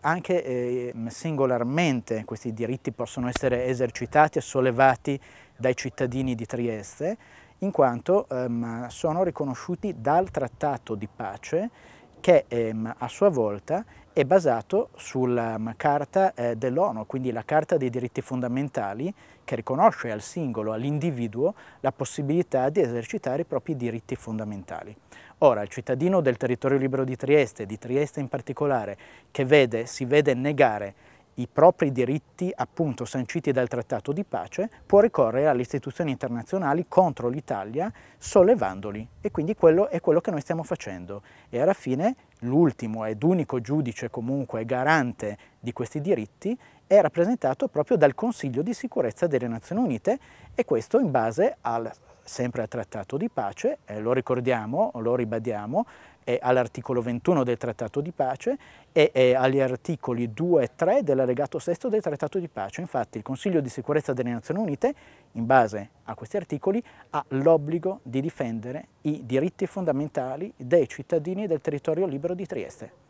anche eh, singolarmente questi diritti possono essere esercitati e sollevati dai cittadini di Trieste in quanto ehm, sono riconosciuti dal trattato di pace che ehm, a sua volta è basato sulla mm, carta eh, dell'ONU, quindi la carta dei diritti fondamentali che riconosce al singolo, all'individuo, la possibilità di esercitare i propri diritti fondamentali. Ora, il cittadino del territorio libero di Trieste, di Trieste in particolare, che vede, si vede negare i propri diritti appunto sanciti dal trattato di pace, può ricorrere alle istituzioni internazionali contro l'Italia sollevandoli e quindi quello è quello che noi stiamo facendo e alla fine l'ultimo ed unico giudice comunque garante di questi diritti è rappresentato proprio dal Consiglio di sicurezza delle Nazioni Unite e questo in base al sempre al Trattato di pace, eh, lo ricordiamo, lo ribadiamo, è all'articolo 21 del Trattato di pace e è agli articoli 2 e 3 dell'allegato sesto del Trattato di pace. Infatti il Consiglio di sicurezza delle Nazioni Unite, in base a questi articoli, ha l'obbligo di difendere i diritti fondamentali dei cittadini del territorio libero di Trieste.